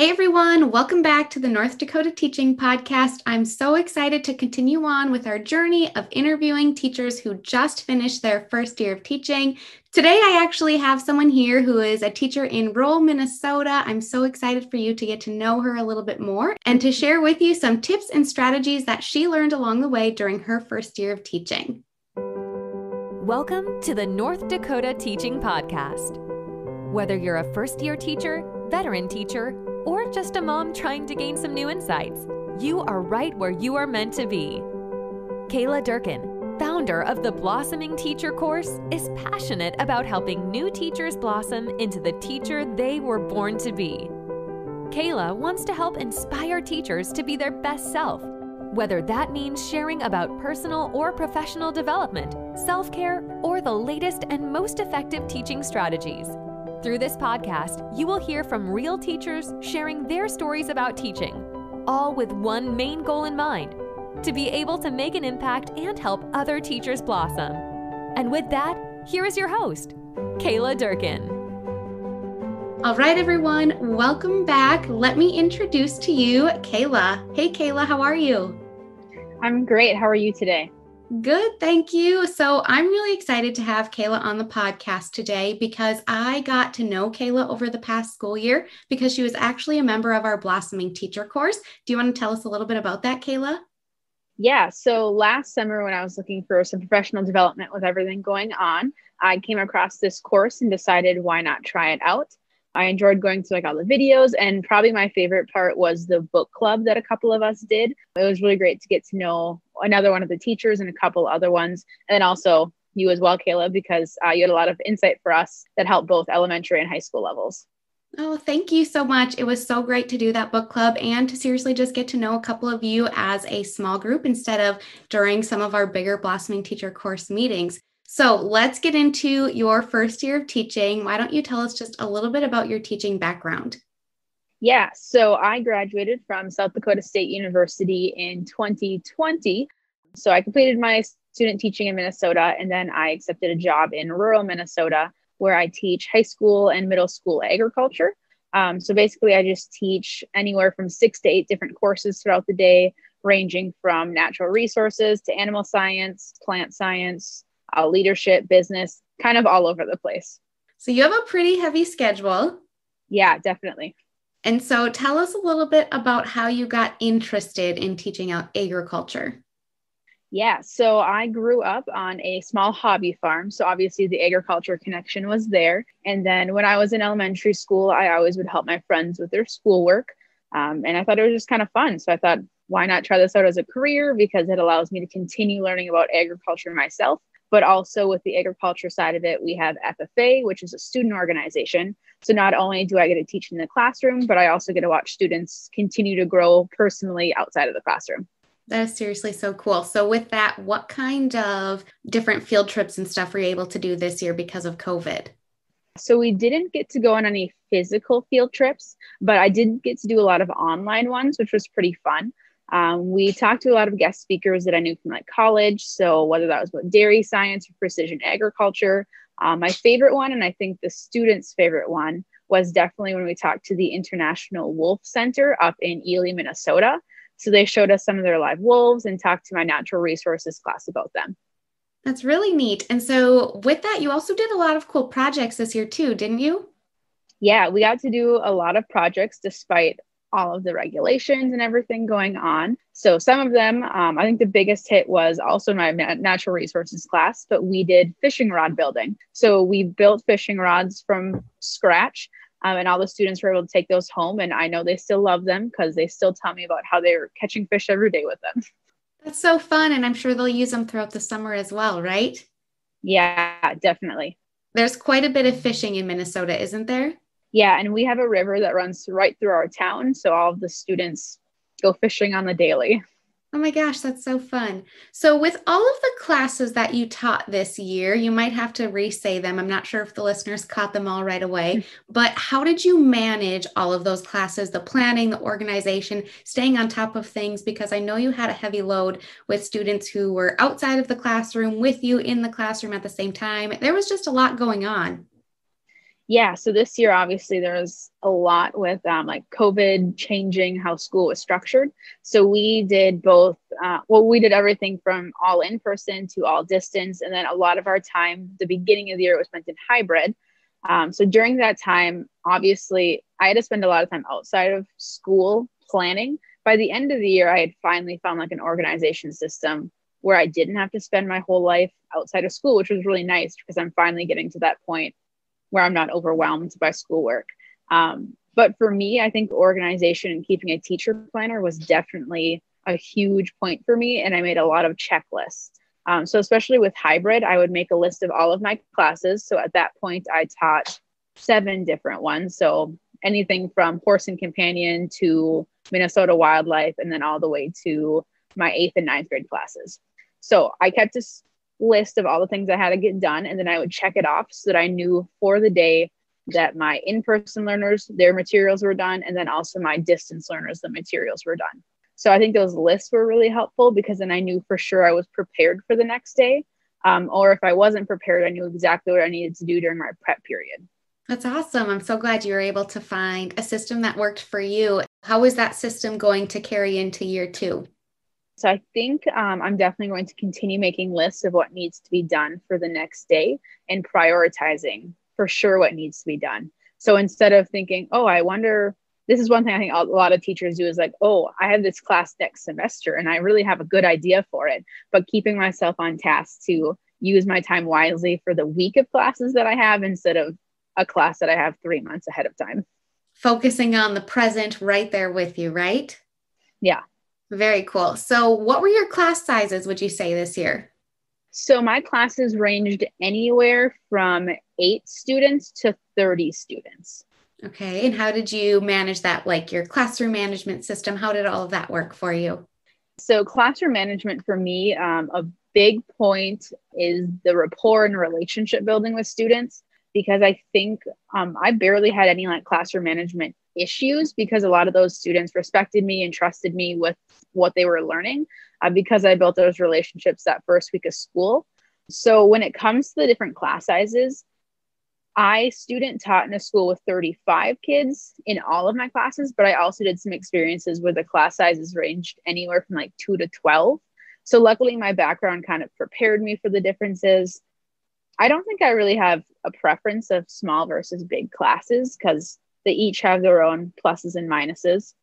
Hey everyone, welcome back to the North Dakota Teaching Podcast. I'm so excited to continue on with our journey of interviewing teachers who just finished their first year of teaching. Today, I actually have someone here who is a teacher in rural Minnesota. I'm so excited for you to get to know her a little bit more and to share with you some tips and strategies that she learned along the way during her first year of teaching. Welcome to the North Dakota Teaching Podcast. Whether you're a first year teacher, veteran teacher, or just a mom trying to gain some new insights, you are right where you are meant to be. Kayla Durkin, founder of the Blossoming Teacher course, is passionate about helping new teachers blossom into the teacher they were born to be. Kayla wants to help inspire teachers to be their best self, whether that means sharing about personal or professional development, self care, or the latest and most effective teaching strategies. Through this podcast, you will hear from real teachers sharing their stories about teaching, all with one main goal in mind to be able to make an impact and help other teachers blossom. And with that, here is your host, Kayla Durkin. All right, everyone, welcome back. Let me introduce to you Kayla. Hey, Kayla, how are you? I'm great. How are you today? Good, thank you. So I'm really excited to have Kayla on the podcast today because I got to know Kayla over the past school year because she was actually a member of our Blossoming Teacher course. Do you want to tell us a little bit about that, Kayla? Yeah, so last summer when I was looking for some professional development with everything going on, I came across this course and decided why not try it out. I enjoyed going through like all the videos, and probably my favorite part was the book club that a couple of us did. It was really great to get to know another one of the teachers and a couple other ones. And then also you as well, Caleb, because uh, you had a lot of insight for us that helped both elementary and high school levels. Oh, thank you so much. It was so great to do that book club and to seriously just get to know a couple of you as a small group instead of during some of our bigger Blossoming Teacher course meetings. So let's get into your first year of teaching. Why don't you tell us just a little bit about your teaching background? Yeah, so I graduated from South Dakota State University in 2020 so I completed my student teaching in Minnesota, and then I accepted a job in rural Minnesota where I teach high school and middle school agriculture. Um, so basically, I just teach anywhere from six to eight different courses throughout the day, ranging from natural resources to animal science, plant science, uh, leadership, business, kind of all over the place. So you have a pretty heavy schedule. Yeah, definitely. And so tell us a little bit about how you got interested in teaching out agriculture. Yeah, so I grew up on a small hobby farm. So obviously the agriculture connection was there. And then when I was in elementary school, I always would help my friends with their schoolwork. Um, and I thought it was just kind of fun. So I thought, why not try this out as a career? Because it allows me to continue learning about agriculture myself. But also with the agriculture side of it, we have FFA, which is a student organization. So not only do I get to teach in the classroom, but I also get to watch students continue to grow personally outside of the classroom that is seriously so cool. So, with that, what kind of different field trips and stuff were you able to do this year because of COVID? So, we didn't get to go on any physical field trips, but I did get to do a lot of online ones, which was pretty fun. Um, we talked to a lot of guest speakers that I knew from like college. So, whether that was about dairy science or precision agriculture, um, my favorite one, and I think the students' favorite one, was definitely when we talked to the International Wolf Center up in Ely, Minnesota. So they showed us some of their live wolves and talked to my natural resources class about them. That's really neat. And so, with that, you also did a lot of cool projects this year, too, didn't you? Yeah, we got to do a lot of projects despite all of the regulations and everything going on. So, some of them, um, I think the biggest hit was also in my natural resources class, but we did fishing rod building. So, we built fishing rods from scratch um, and all the students were able to take those home and i know they still love them because they still tell me about how they are catching fish every day with them that's so fun and i'm sure they'll use them throughout the summer as well right yeah definitely there's quite a bit of fishing in minnesota isn't there yeah and we have a river that runs right through our town so all of the students go fishing on the daily Oh my gosh, that's so fun. So, with all of the classes that you taught this year, you might have to re say them. I'm not sure if the listeners caught them all right away, mm. but how did you manage all of those classes, the planning, the organization, staying on top of things? Because I know you had a heavy load with students who were outside of the classroom with you in the classroom at the same time. There was just a lot going on yeah so this year obviously there was a lot with um, like covid changing how school was structured so we did both uh, well we did everything from all in person to all distance and then a lot of our time the beginning of the year was spent in hybrid um, so during that time obviously i had to spend a lot of time outside of school planning by the end of the year i had finally found like an organization system where i didn't have to spend my whole life outside of school which was really nice because i'm finally getting to that point where I'm not overwhelmed by schoolwork. Um, but for me, I think organization and keeping a teacher planner was definitely a huge point for me. And I made a lot of checklists. Um, so, especially with hybrid, I would make a list of all of my classes. So, at that point, I taught seven different ones. So, anything from horse and companion to Minnesota wildlife, and then all the way to my eighth and ninth grade classes. So, I kept a list of all the things I had to get done. And then I would check it off so that I knew for the day that my in person learners, their materials were done, and then also my distance learners, the materials were done. So I think those lists were really helpful because then I knew for sure I was prepared for the next day. Um, or if I wasn't prepared, I knew exactly what I needed to do during my prep period. That's awesome. I'm so glad you were able to find a system that worked for you. How is that system going to carry into year two? So I think um, I'm definitely going to continue making lists of what needs to be done for the next day and prioritizing for sure what needs to be done. So instead of thinking, oh, I wonder, this is one thing I think a lot of teachers do is like, oh, I have this class next semester and I really have a good idea for it. But keeping myself on task to use my time wisely for the week of classes that I have instead of a class that I have three months ahead of time. Focusing on the present right there with you, right? Yeah, very cool. So, what were your class sizes, would you say, this year? So, my classes ranged anywhere from eight students to 30 students. Okay. And how did you manage that? Like your classroom management system, how did all of that work for you? So, classroom management for me, um, a big point is the rapport and relationship building with students because I think um, I barely had any like classroom management issues because a lot of those students respected me and trusted me with what they were learning uh, because I built those relationships that first week of school. So when it comes to the different class sizes, I student taught in a school with 35 kids in all of my classes, but I also did some experiences where the class sizes ranged anywhere from like 2 to 12. So luckily my background kind of prepared me for the differences. I don't think I really have a preference of small versus big classes cuz they each have their own pluses and minuses.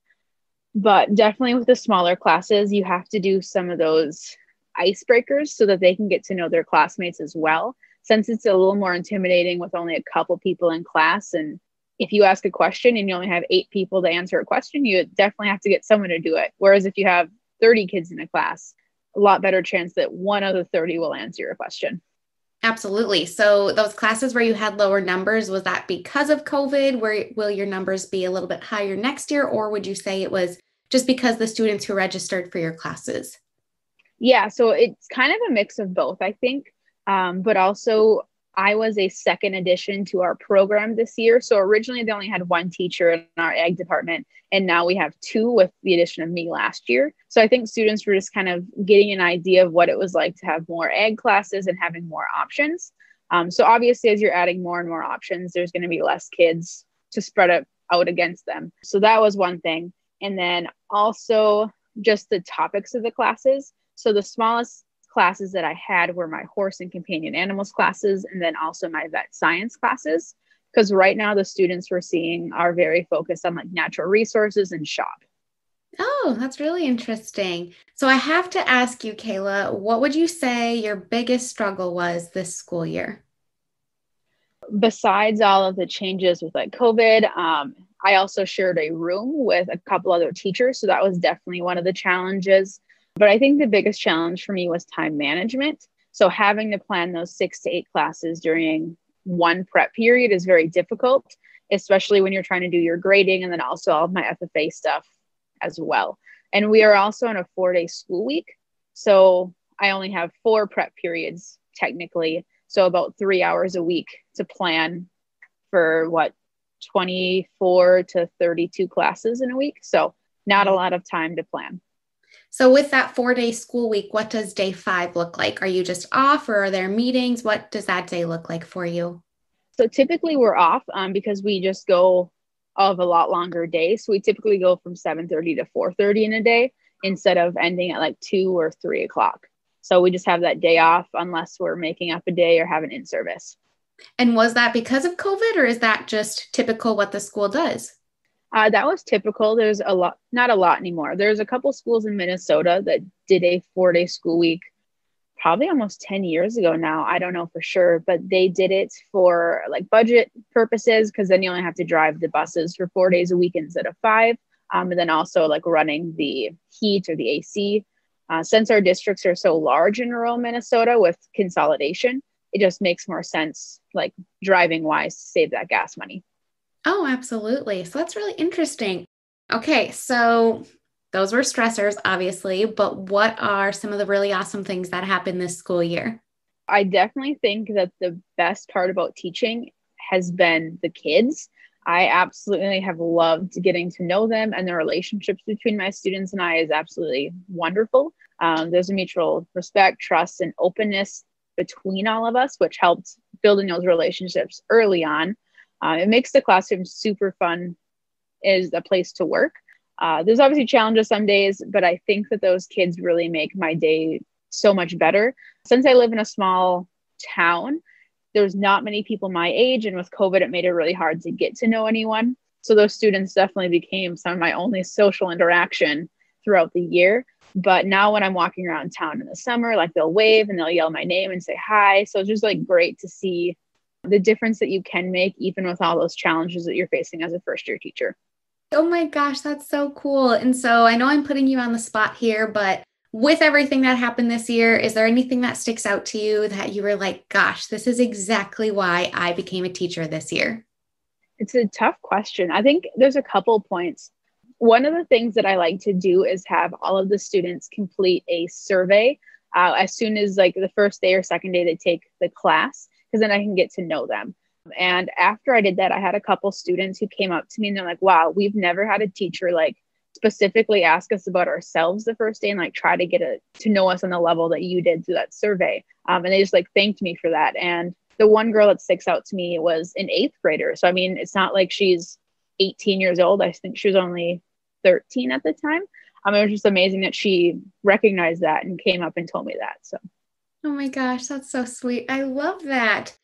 But definitely with the smaller classes, you have to do some of those icebreakers so that they can get to know their classmates as well. Since it's a little more intimidating with only a couple people in class, and if you ask a question and you only have eight people to answer a question, you definitely have to get someone to do it. Whereas if you have 30 kids in a class, a lot better chance that one of the 30 will answer your question. Absolutely. So those classes where you had lower numbers, was that because of COVID? Where will your numbers be a little bit higher next year? Or would you say it was just because the students who registered for your classes? Yeah, so it's kind of a mix of both, I think. Um, but also I was a second addition to our program this year. So originally they only had one teacher in our ag department, and now we have two with the addition of me last year. So I think students were just kind of getting an idea of what it was like to have more ag classes and having more options. Um, so obviously, as you're adding more and more options, there's going to be less kids to spread it out against them. So that was one thing. And then also just the topics of the classes. So the smallest classes that I had were my horse and companion animals classes, and then also my vet science classes. Because right now, the students we're seeing are very focused on like natural resources and shop. Oh, that's really interesting. So I have to ask you, Kayla, what would you say your biggest struggle was this school year? Besides all of the changes with like COVID, um, I also shared a room with a couple other teachers. So that was definitely one of the challenges. But I think the biggest challenge for me was time management. So having to plan those six to eight classes during one prep period is very difficult, especially when you're trying to do your grading and then also all of my FFA stuff as well. And we are also in a four day school week. So I only have four prep periods technically. So about three hours a week to plan for what 24 to 32 classes in a week. So not a lot of time to plan. So, with that four day school week, what does day five look like? Are you just off or are there meetings? What does that day look like for you? So, typically we're off um, because we just go of a lot longer day. So we typically go from 7:30 to 4:30 in a day instead of ending at like two or three o'clock. So we just have that day off unless we're making up a day or have an in service. And was that because of COVID or is that just typical what the school does? Uh, that was typical. There's a lot, not a lot anymore. There's a couple schools in Minnesota that did a four day school week probably almost 10 years ago now. I don't know for sure, but they did it for like budget purposes because then you only have to drive the buses for four days a week instead of five. Um, and then also like running the heat or the AC. Uh, since our districts are so large in rural Minnesota with consolidation, it just makes more sense, like driving wise, to save that gas money. Oh, absolutely. So that's really interesting. Okay, so those were stressors, obviously, but what are some of the really awesome things that happened this school year? I definitely think that the best part about teaching has been the kids. I absolutely have loved getting to know them, and the relationships between my students and I is absolutely wonderful. Um, there's a mutual respect, trust, and openness between all of us, which helped building those relationships early on. Uh, it makes the classroom super fun is a place to work. Uh, there's obviously challenges some days, but I think that those kids really make my day so much better. Since I live in a small town, there's not many people my age, and with COVID, it made it really hard to get to know anyone. So those students definitely became some of my only social interaction throughout the year. But now when I'm walking around town in the summer, like they'll wave and they'll yell my name and say hi. So it's just like great to see the difference that you can make, even with all those challenges that you're facing as a first year teacher. Oh my gosh, that's so cool. And so I know I'm putting you on the spot here, but with everything that happened this year, is there anything that sticks out to you that you were like, gosh, this is exactly why I became a teacher this year? It's a tough question. I think there's a couple points. One of the things that I like to do is have all of the students complete a survey uh, as soon as like the first day or second day they take the class because then I can get to know them. And after I did that, I had a couple students who came up to me and they're like, wow, we've never had a teacher like specifically ask us about ourselves the first day and like try to get a, to know us on the level that you did through that survey. Um, and they just like thanked me for that. And the one girl that sticks out to me was an eighth grader. So, I mean, it's not like she's 18 years old. I think she was only 13 at the time. Um, it was just amazing that she recognized that and came up and told me that. So Oh my gosh, that's so sweet. I love that.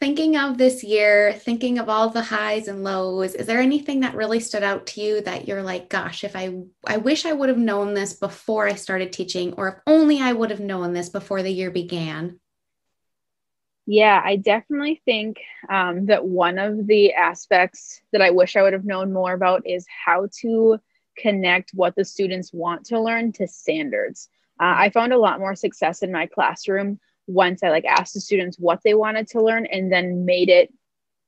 Thinking of this year, thinking of all the highs and lows, is there anything that really stood out to you that you're like, gosh, if I I wish I would have known this before I started teaching or if only I would have known this before the year began? Yeah, I definitely think um, that one of the aspects that I wish I would have known more about is how to connect what the students want to learn to standards. Uh, I found a lot more success in my classroom once I like asked the students what they wanted to learn and then made it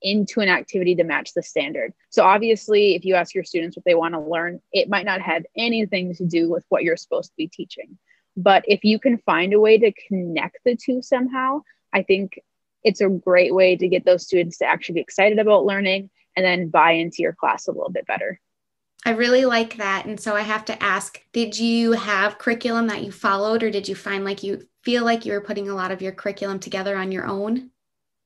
into an activity to match the standard. So obviously, if you ask your students what they want to learn, it might not have anything to do with what you're supposed to be teaching. But if you can find a way to connect the two somehow, I think it's a great way to get those students to actually be excited about learning and then buy into your class a little bit better. I really like that. And so I have to ask Did you have curriculum that you followed, or did you find like you feel like you were putting a lot of your curriculum together on your own?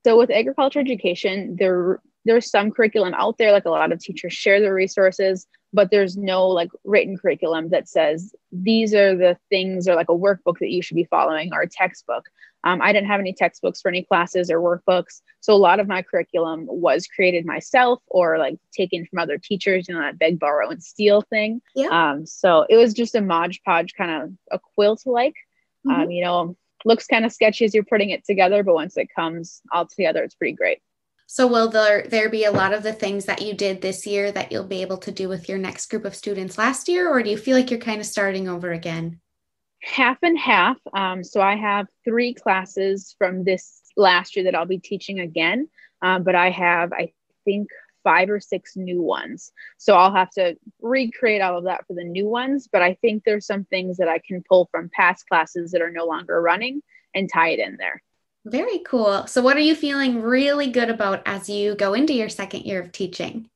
So, with agriculture education, there, there's some curriculum out there, like a lot of teachers share their resources but there's no like written curriculum that says these are the things or like a workbook that you should be following or a textbook. Um, I didn't have any textbooks for any classes or workbooks. So a lot of my curriculum was created myself or like taken from other teachers, you know, that beg, borrow, and steal thing. Yeah. Um, so it was just a modge podge, kind of a quilt like, mm-hmm. um, you know, looks kind of sketchy as you're putting it together, but once it comes all together, it's pretty great. So will there there be a lot of the things that you did this year that you'll be able to do with your next group of students last year, or do you feel like you're kind of starting over again? Half and half. Um, so I have three classes from this last year that I'll be teaching again, um, but I have I think five or six new ones. So I'll have to recreate all of that for the new ones. But I think there's some things that I can pull from past classes that are no longer running and tie it in there. Very cool. So, what are you feeling really good about as you go into your second year of teaching?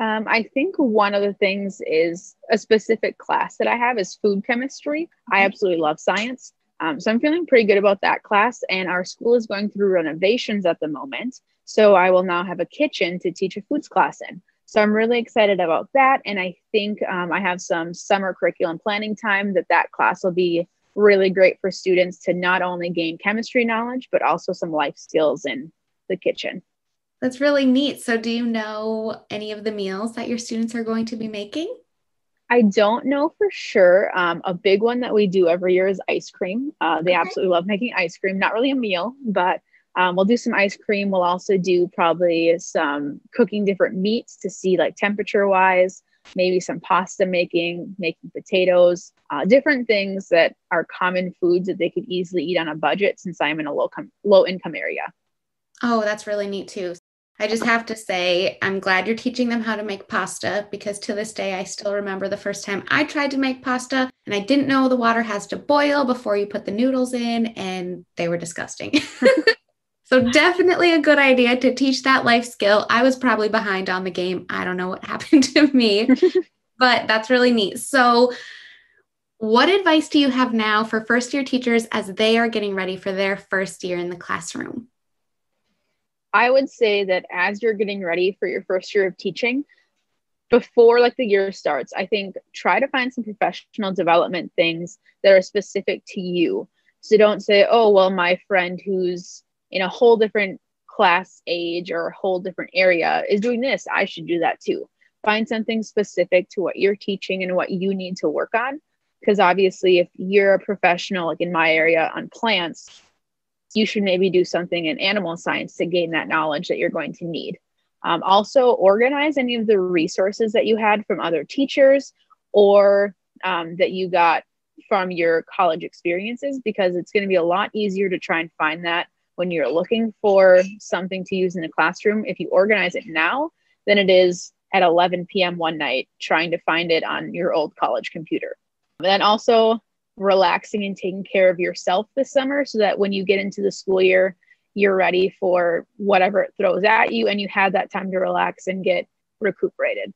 Um, I think one of the things is a specific class that I have is food chemistry. I mm-hmm. absolutely love science. Um, so I'm feeling pretty good about that class. And our school is going through renovations at the moment. So I will now have a kitchen to teach a foods class in. So I'm really excited about that. And I think um, I have some summer curriculum planning time that that class will be really great for students to not only gain chemistry knowledge, but also some life skills in the kitchen. That's really neat. So, do you know any of the meals that your students are going to be making? I don't know for sure. Um, a big one that we do every year is ice cream. Uh, they okay. absolutely love making ice cream. Not really a meal, but um, we'll do some ice cream. We'll also do probably some cooking different meats to see like temperature wise maybe some pasta making, making potatoes, uh, different things that are common foods that they could easily eat on a budget since I'm in a low, com- low income area. Oh, that's really neat too. I just have to say, I'm glad you're teaching them how to make pasta because to this day, I still remember the first time I tried to make pasta and I didn't know the water has to boil before you put the noodles in, and they were disgusting. So definitely a good idea to teach that life skill. I was probably behind on the game. I don't know what happened to me, but that's really neat. So what advice do you have now for first year teachers as they are getting ready for their first year in the classroom? I would say that as you're getting ready for your first year of teaching, before like the year starts, I think try to find some professional development things that are specific to you. So don't say, "Oh, well my friend who's in a whole different class age or a whole different area is doing this, I should do that too. Find something specific to what you're teaching and what you need to work on. Because obviously, if you're a professional, like in my area on plants, you should maybe do something in animal science to gain that knowledge that you're going to need. Um, also, organize any of the resources that you had from other teachers or um, that you got from your college experiences because it's going to be a lot easier to try and find that when you're looking for something to use in the classroom, if you organize it now, than it is at 11 p.m. one night trying to find it on your old college computer. And then also relaxing and taking care of yourself this summer so that when you get into the school year, you're ready for whatever it throws at you and you have that time to relax and get recuperated.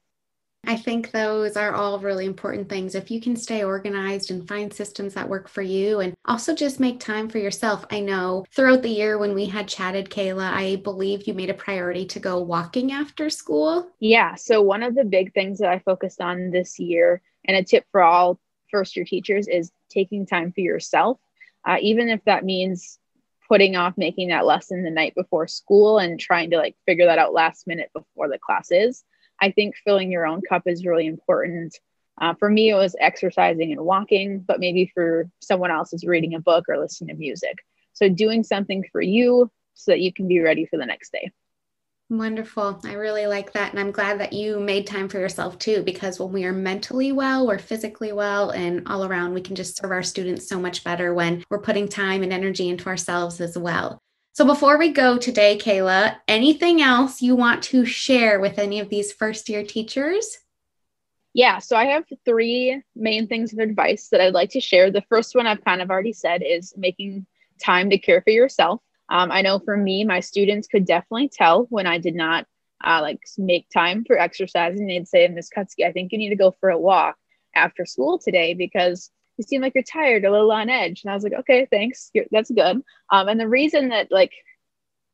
I think those are all really important things. If you can stay organized and find systems that work for you, and also just make time for yourself. I know throughout the year when we had chatted, Kayla, I believe you made a priority to go walking after school. Yeah. So, one of the big things that I focused on this year, and a tip for all first year teachers, is taking time for yourself, uh, even if that means putting off making that lesson the night before school and trying to like figure that out last minute before the class is. I think filling your own cup is really important. Uh, for me, it was exercising and walking, but maybe for someone else, it's reading a book or listening to music. So, doing something for you so that you can be ready for the next day. Wonderful. I really like that. And I'm glad that you made time for yourself too, because when we are mentally well, we're physically well, and all around, we can just serve our students so much better when we're putting time and energy into ourselves as well. So before we go today, Kayla, anything else you want to share with any of these first year teachers? Yeah, so I have three main things of advice that I'd like to share. The first one I've kind of already said is making time to care for yourself. Um, I know for me, my students could definitely tell when I did not uh, like make time for exercising. They'd say, Miss Kutsky, I think you need to go for a walk after school today because you seem like you're tired, a little on edge. And I was like, okay, thanks. You're, that's good. Um, and the reason that like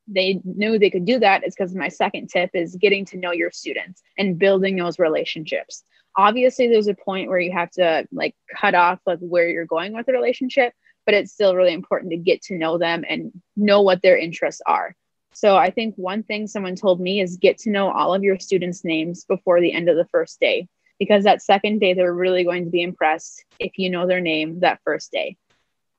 they knew they could do that is because my second tip is getting to know your students and building those relationships. Obviously, there's a point where you have to like cut off like where you're going with the relationship, but it's still really important to get to know them and know what their interests are. So I think one thing someone told me is get to know all of your students' names before the end of the first day because that second day they're really going to be impressed if you know their name that first day.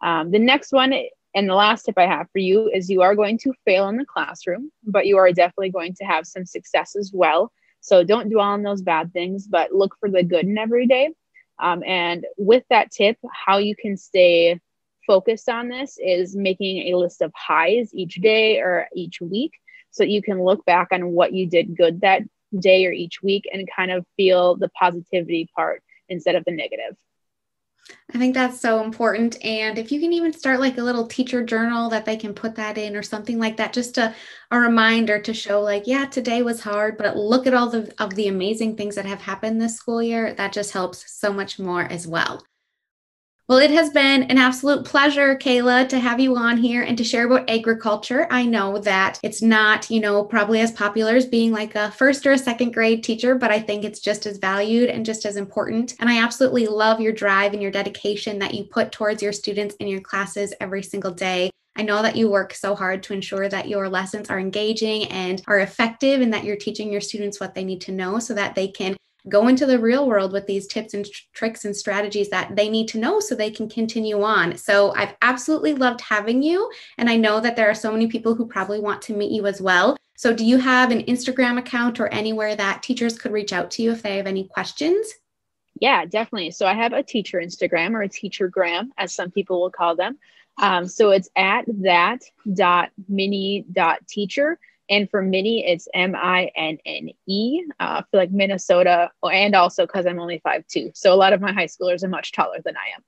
Um, the next one and the last tip I have for you is you are going to fail in the classroom, but you are definitely going to have some success as well. So don't dwell on those bad things, but look for the good in every day. Um, and with that tip, how you can stay focused on this is making a list of highs each day or each week so you can look back on what you did good that day or each week and kind of feel the positivity part instead of the negative. I think that's so important. And if you can even start like a little teacher journal that they can put that in or something like that, just a, a reminder to show like, yeah, today was hard, but look at all the, of the amazing things that have happened this school year. That just helps so much more as well. Well, it has been an absolute pleasure, Kayla, to have you on here and to share about agriculture. I know that it's not, you know, probably as popular as being like a first or a second grade teacher, but I think it's just as valued and just as important. And I absolutely love your drive and your dedication that you put towards your students in your classes every single day. I know that you work so hard to ensure that your lessons are engaging and are effective and that you're teaching your students what they need to know so that they can go into the real world with these tips and tr- tricks and strategies that they need to know so they can continue on. So I've absolutely loved having you. And I know that there are so many people who probably want to meet you as well. So, do you have an Instagram account or anywhere that teachers could reach out to you if they have any questions? Yeah, definitely. So, I have a teacher Instagram or a teacher gram, as some people will call them. Um, so, it's at that dot dot teacher. And for many, it's M I N N E uh, for like Minnesota, oh, and also because I'm only five two, So a lot of my high schoolers are much taller than I am.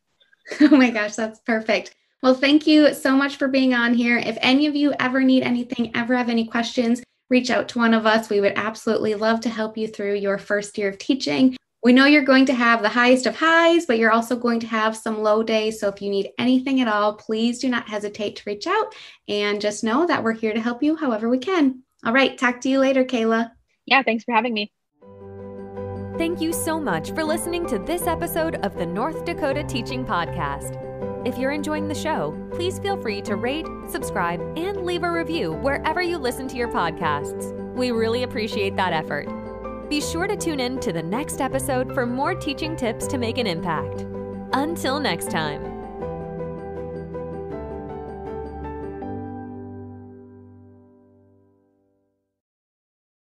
Oh my gosh, that's perfect. Well, thank you so much for being on here. If any of you ever need anything, ever have any questions, reach out to one of us. We would absolutely love to help you through your first year of teaching we know you're going to have the highest of highs, but you're also going to have some low days. So if you need anything at all, please do not hesitate to reach out and just know that we're here to help you however we can. All right, talk to you later, Kayla. Yeah, thanks for having me. Thank you so much for listening to this episode of the North Dakota Teaching Podcast. If you're enjoying the show, please feel free to rate, subscribe, and leave a review wherever you listen to your podcasts. We really appreciate that effort. Be sure to tune in to the next episode for more teaching tips to make an impact. Until next time.